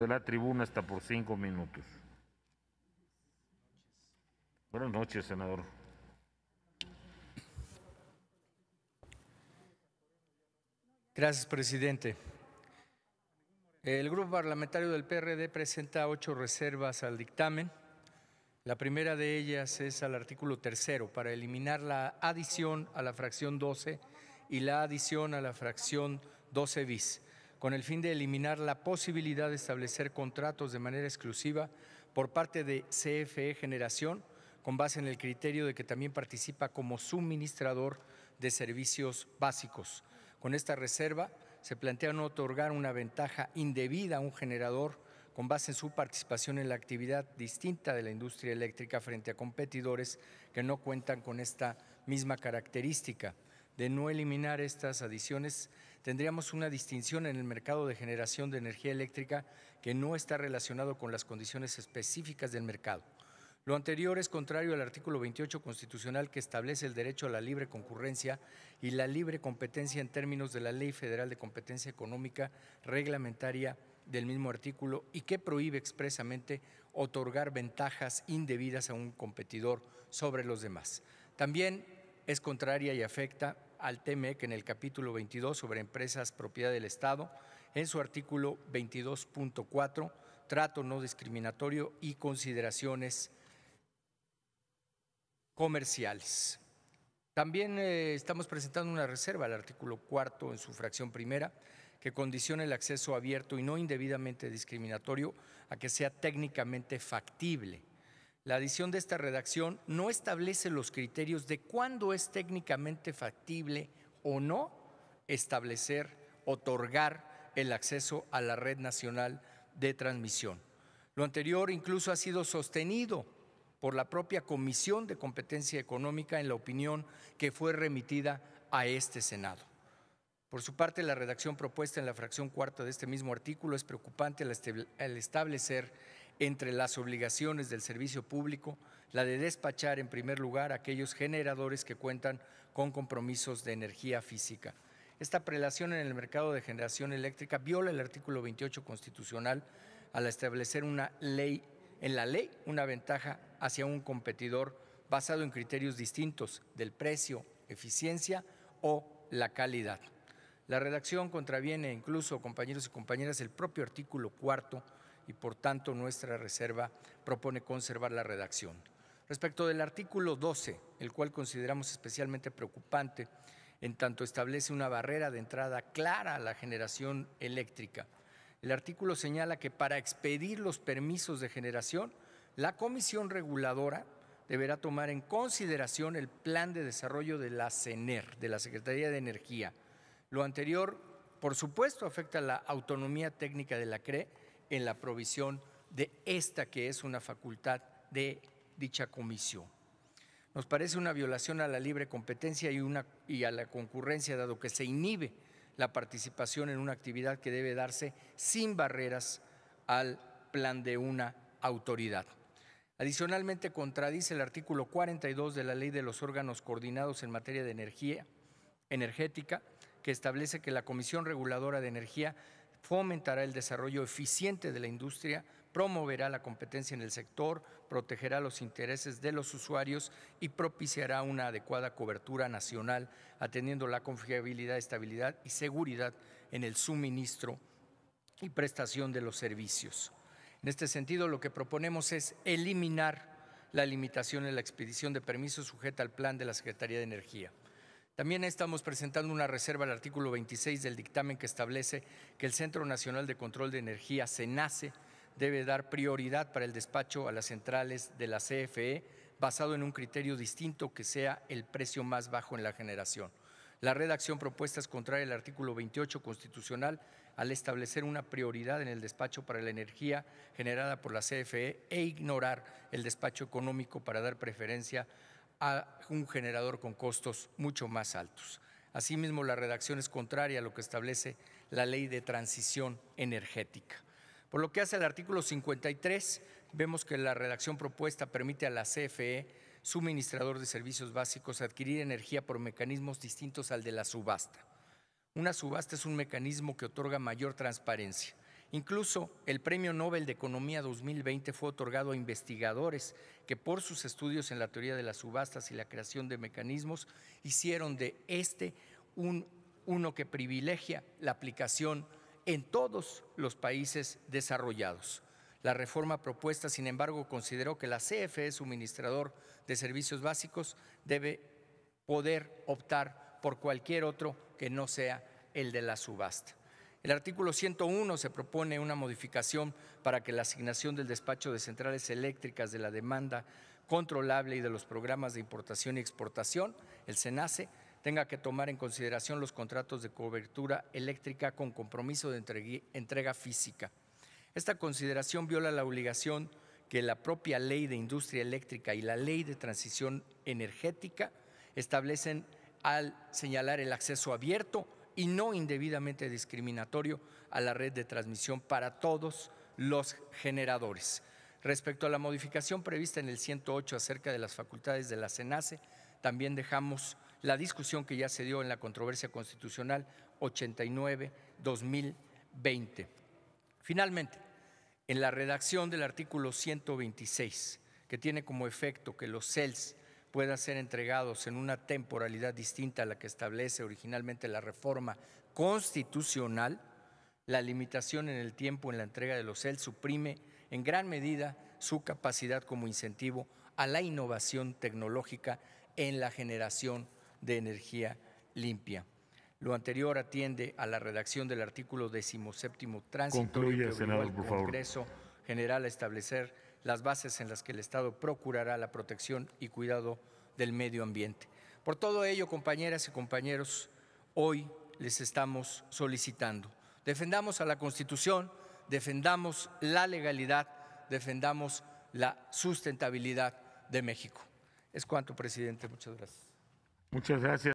de la tribuna hasta por cinco minutos. Buenas noches, senador. Gracias, presidente. El grupo parlamentario del PRD presenta ocho reservas al dictamen. La primera de ellas es al artículo tercero para eliminar la adición a la fracción 12 y la adición a la fracción 12 bis con el fin de eliminar la posibilidad de establecer contratos de manera exclusiva por parte de CFE Generación, con base en el criterio de que también participa como suministrador de servicios básicos. Con esta reserva se plantea no otorgar una ventaja indebida a un generador con base en su participación en la actividad distinta de la industria eléctrica frente a competidores que no cuentan con esta misma característica de no eliminar estas adiciones, tendríamos una distinción en el mercado de generación de energía eléctrica que no está relacionado con las condiciones específicas del mercado. Lo anterior es contrario al artículo 28 constitucional que establece el derecho a la libre concurrencia y la libre competencia en términos de la Ley Federal de Competencia Económica Reglamentaria del mismo artículo y que prohíbe expresamente otorgar ventajas indebidas a un competidor sobre los demás. También es contraria y afecta al TEMEC en el capítulo 22 sobre empresas propiedad del Estado, en su artículo 22.4, trato no discriminatorio y consideraciones comerciales. También eh, estamos presentando una reserva al artículo cuarto en su fracción primera que condiciona el acceso abierto y no indebidamente discriminatorio a que sea técnicamente factible la adición de esta redacción no establece los criterios de cuándo es técnicamente factible o no establecer, otorgar el acceso a la red nacional de transmisión. Lo anterior incluso ha sido sostenido por la propia Comisión de Competencia Económica en la opinión que fue remitida a este Senado. Por su parte, la redacción propuesta en la fracción cuarta de este mismo artículo es preocupante al establecer entre las obligaciones del servicio público la de despachar en primer lugar aquellos generadores que cuentan con compromisos de energía física. Esta prelación en el mercado de generación eléctrica viola el artículo 28 constitucional al establecer una ley en la ley una ventaja hacia un competidor basado en criterios distintos del precio, eficiencia o la calidad. La redacción contraviene incluso, compañeros y compañeras, el propio artículo cuarto y por tanto nuestra reserva propone conservar la redacción. Respecto del artículo 12, el cual consideramos especialmente preocupante, en tanto establece una barrera de entrada clara a la generación eléctrica. El artículo señala que para expedir los permisos de generación, la Comisión Reguladora deberá tomar en consideración el plan de desarrollo de la CENER, de la Secretaría de Energía. Lo anterior, por supuesto, afecta a la autonomía técnica de la CRE en la provisión de esta que es una facultad de dicha comisión. Nos parece una violación a la libre competencia y, a la concurrencia, dado que se inhibe la participación en una actividad que debe darse sin barreras al plan de una autoridad. Adicionalmente, contradice el artículo 42 de la Ley de los órganos coordinados en materia de energía energética, que establece que la Comisión Reguladora de Energía fomentará el desarrollo eficiente de la industria, promoverá la competencia en el sector, protegerá los intereses de los usuarios y propiciará una adecuada cobertura nacional, atendiendo la confiabilidad, estabilidad y seguridad en el suministro y prestación de los servicios. En este sentido, lo que proponemos es eliminar la limitación en la expedición de permisos sujeta al plan de la Secretaría de Energía. También estamos presentando una reserva al artículo 26 del dictamen que establece que el Centro Nacional de Control de Energía, CENACE, debe dar prioridad para el despacho a las centrales de la CFE basado en un criterio distinto que sea el precio más bajo en la generación. La redacción propuesta es contraria al artículo 28 constitucional al establecer una prioridad en el despacho para la energía generada por la CFE e ignorar el despacho económico para dar preferencia a un generador con costos mucho más altos. Asimismo, la redacción es contraria a lo que establece la ley de transición energética. Por lo que hace al artículo 53, vemos que la redacción propuesta permite a la CFE, suministrador de servicios básicos, adquirir energía por mecanismos distintos al de la subasta. Una subasta es un mecanismo que otorga mayor transparencia Incluso el Premio Nobel de Economía 2020 fue otorgado a investigadores que por sus estudios en la teoría de las subastas y la creación de mecanismos hicieron de este uno que privilegia la aplicación en todos los países desarrollados. La reforma propuesta, sin embargo, consideró que la CFE, suministrador de servicios básicos, debe poder optar por cualquier otro que no sea el de la subasta. El artículo 101 se propone una modificación para que la asignación del despacho de centrales eléctricas de la demanda controlable y de los programas de importación y exportación, el Cenace, tenga que tomar en consideración los contratos de cobertura eléctrica con compromiso de entrega física. Esta consideración viola la obligación que la propia ley de industria eléctrica y la ley de transición energética establecen al señalar el acceso abierto y no indebidamente discriminatorio a la red de transmisión para todos los generadores. Respecto a la modificación prevista en el 108 acerca de las facultades de la SENACE, también dejamos la discusión que ya se dio en la controversia constitucional 89-2020. Finalmente, en la redacción del artículo 126, que tiene como efecto que los CELS puedan ser entregados en una temporalidad distinta a la que establece originalmente la reforma constitucional, la limitación en el tiempo en la entrega de los CEL suprime en gran medida su capacidad como incentivo a la innovación tecnológica en la generación de energía limpia. Lo anterior atiende a la redacción del artículo 17 transitorio del Congreso General a establecer las bases en las que el Estado procurará la protección y cuidado del medio ambiente. Por todo ello, compañeras y compañeros, hoy les estamos solicitando. Defendamos a la Constitución, defendamos la legalidad, defendamos la sustentabilidad de México. Es cuanto, presidente. Muchas gracias. Muchas gracias.